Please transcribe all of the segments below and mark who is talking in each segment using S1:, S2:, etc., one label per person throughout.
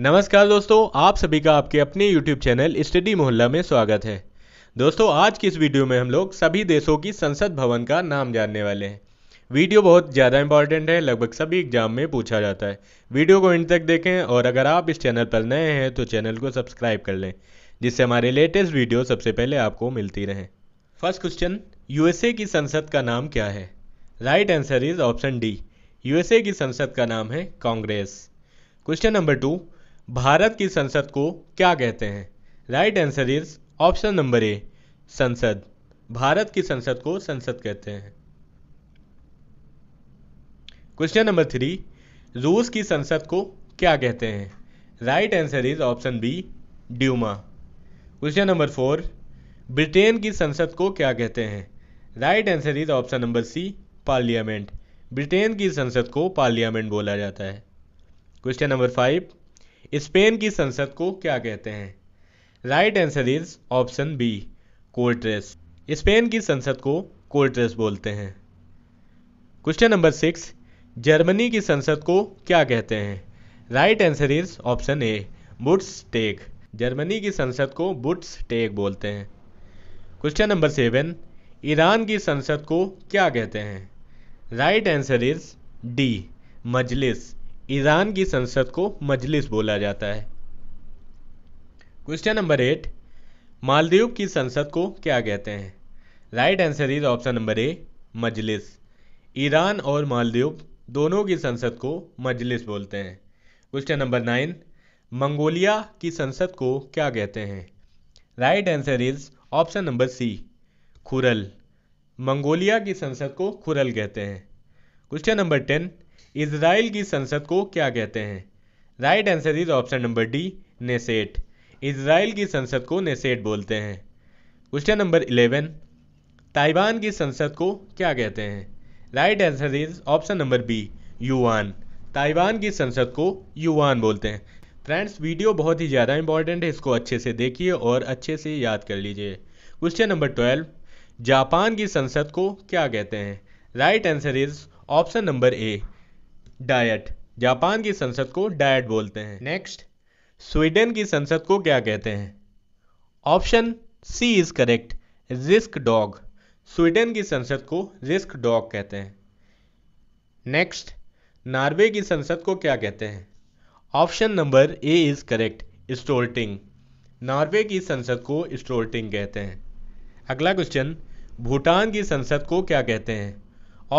S1: नमस्कार दोस्तों आप सभी का आपके अपने YouTube चैनल स्टडी मोहल्ला में स्वागत है दोस्तों आज की इस वीडियो में हम लोग सभी देशों की संसद भवन का नाम जानने वाले हैं वीडियो बहुत ज़्यादा इंपॉर्टेंट है लगभग सभी एग्जाम में पूछा जाता है वीडियो को इंड तक देखें और अगर आप इस चैनल पर नए हैं तो चैनल को सब्सक्राइब कर लें जिससे हमारे लेटेस्ट वीडियो सबसे पहले आपको मिलती रहें फर्स्ट क्वेश्चन यूएसए की संसद का नाम क्या है right answer is option D USA की संसद का नाम है Congress question number two Bharat की संसद को क्या कहते हैं right answer is option number A Sansad Bharat की संसद को संसद कहते हैं क्वेश्चन नंबर थ्री रूस की संसद को क्या कहते हैं right answer is option B Duma question number four Britain की संसद को क्या कहते हैं right answer is option number C parliament Britain की संसद को पार्लियामेंट बोला जाता है क्वेश्चन नंबर फाइव स्पेन की संसद को क्या कहते हैं right answer is option B Cortes Spain की संसद को कोल्ट्रेस बोलते हैं क्वेश्चन नंबर सिक्स जर्मनी की संसद को क्या कहते हैं right answer is option A Bundestag Germany की संसद को बुट्स टेक बोलते हैं क्वेश्चन नंबर सेवन ईरान की संसद को क्या कहते हैं right answer is D Majlis Iran की संसद को मजलिस बोला जाता है क्वेश्चन नंबर एट मालदीव की संसद को क्या कहते हैं right answer is option number A Majlis Iran और मालदीव दोनों की संसद को मजलिस बोलते हैं क्वेश्चन नंबर नाइन मंगोलिया की संसद को क्या कहते हैं right answer is option number C Khural Mongolia की संसद को खुरल कहते हैं क्वेश्चन नंबर टेन इसराइल की संसद को क्या कहते हैं right answer is option number D Knesset Israel की संसद को नेसेट बोलते हैं क्वेश्चन नंबर इलेवन ताइवान की संसद को क्या कहते हैं right answer is option number B Yuan Taiwan की संसद को युआन बोलते हैं फ्रेंड्स वीडियो बहुत ही ज़्यादा इंपॉर्टेंट है इसको अच्छे से देखिए और अच्छे से याद कर लीजिए क्वेश्चन नंबर ट्वेल्व जापान की संसद को क्या कहते हैं right answer is option number A Diet Japan की संसद को डायट बोलते हैं नेक्स्ट स्वीडन की संसद को क्या कहते हैं option C is correct Riksdag Sweden की संसद को रिस्क डॉग कहते हैं नेक्स्ट नॉर्वे की संसद को क्या कहते हैं option number A is correct Storting Norway की संसद को स्टोल्टिंग कहते हैं अगला क्वेश्चन भूटान की संसद को क्या कहते हैं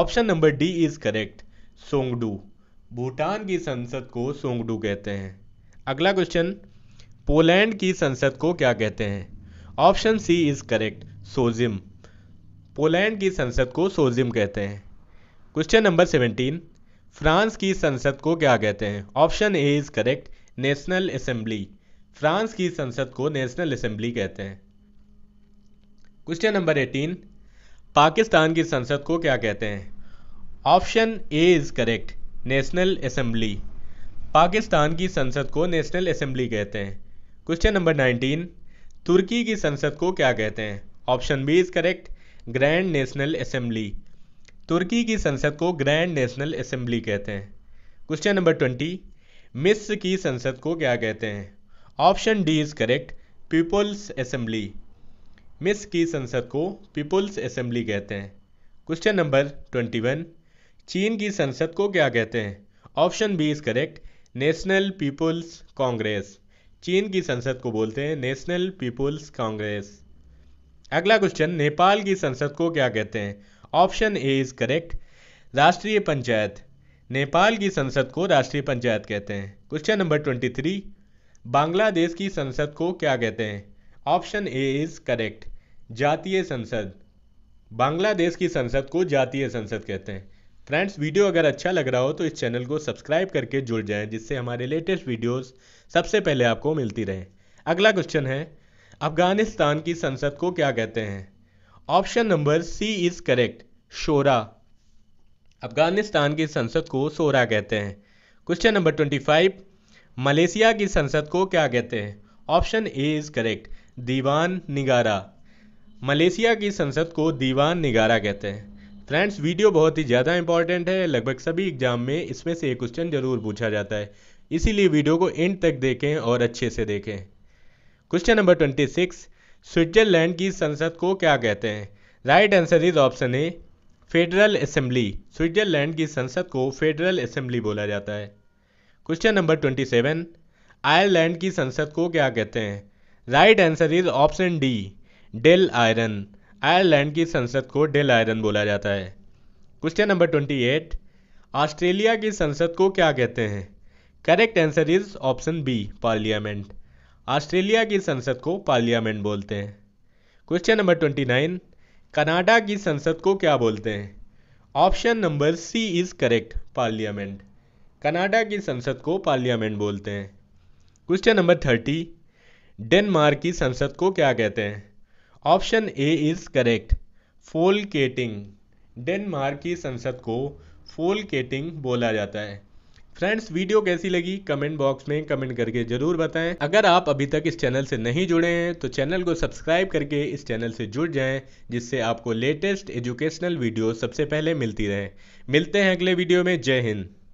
S1: option number D is correct Tshogdu Bhutan की संसद को सोंगडू कहते हैं अगला क्वेश्चन पोलैंड की संसद को क्या कहते हैं option C is correct Sejm Poland की संसद को सोजिम कहते हैं क्वेश्चन नंबर सेवनटीन फ्रांस की संसद को क्या कहते हैं option A is correct National Assembly France की संसद को नेशनल असेंबली कहते हैं क्वेश्चन नंबर एटीन पाकिस्तान की संसद को क्या कहते हैं option A is correct National Assembly Pakistan की संसद को नेशनल असम्बली कहते हैं क्वेश्चन नंबर नाइनटीन तुर्की की संसद को क्या कहते हैं option B is correct Grand National Assembly Turkey की संसद को ग्रैंड नेशनल असम्बली कहते हैं क्वेश्चन नंबर ट्वेंटी मिस्र की संसद को क्या कहते हैं option D is correct People's Assembly Misr की संसद को पीपल्स असम्बली कहते हैं क्वेश्चन नंबर ट्वेंटी वन चीन की संसद को क्या कहते हैं option B is correct National People's Congress चीन की संसद को बोलते हैं नेशनल पीपुल्स कांग्रेस अगला क्वेश्चन नेपाल की संसद को क्या कहते हैं ऑप्शन ए इज करेक्ट राष्ट्रीय पंचायत नेपाल की संसद को राष्ट्रीय पंचायत कहते हैं question number twenty three Bangladesh की संसद को क्या कहते हैं ऑप्शन ए इज करेक्ट जातीय संसद बांग्लादेश की संसद को जातीय संसद कहते हैं फ्रेंड्स वीडियो अगर अच्छा लग रहा हो तो इस चैनल को सब्सक्राइब करके जुड़ जाएं जिससे हमारे लेटेस्ट वीडियोस सबसे पहले आपको मिलती रहें अगला क्वेश्चन है अफगानिस्तान की संसद को क्या कहते हैं option number C is correct Shura Afghanistan की संसद को शोरा कहते हैं question number twenty five Malaysia की संसद को क्या कहते हैं option A is correct Dewan Negara Malaysia की संसद को दीवान निगारा कहते हैं फ्रेंड्स वीडियो बहुत ही ज़्यादा इंपॉर्टेंट है लगभग सभी एग्जाम में इसमें से एक क्वेश्चन जरूर पूछा जाता है इसीलिए वीडियो को एंड तक देखें और अच्छे से देखें question number twenty six Switzerland की संसद को क्या कहते हैं right answer is option A Federal Assembly Switzerland की संसद को फेडरल असेंबली बोला जाता है question number twenty seven Ireland की संसद को क्या कहते हैं right answer is option D Dail Eireann Ireland की संसद को डेल आयरन बोला जाता है question number twenty eight Australia की संसद को क्या कहते हैं correct answer is option B parliament Australia की संसद को पार्लियामेंट बोलते हैं question number twenty nine Canada की संसद को क्या बोलते हैं option number C is correct parliament Canada की संसद को पार्लियामेंट बोलते हैं क्वेश्चन नंबर थर्टी डेनमार्क की संसद को क्या कहते हैं ऑप्शन ए इज करेक्ट फोल केटिंग डेनमार्क की संसद को फोल केटिंग बोला जाता है फ्रेंड्स वीडियो कैसी लगी कमेंट बॉक्स में कमेंट करके जरूर बताएं अगर आप अभी तक इस चैनल से नहीं जुड़े हैं तो चैनल को सब्सक्राइब करके इस चैनल से जुड़ जाएं जिससे आपको लेटेस्ट एजुकेशनल वीडियो सबसे पहले मिलती रहे मिलते हैं अगले वीडियो में जय हिंद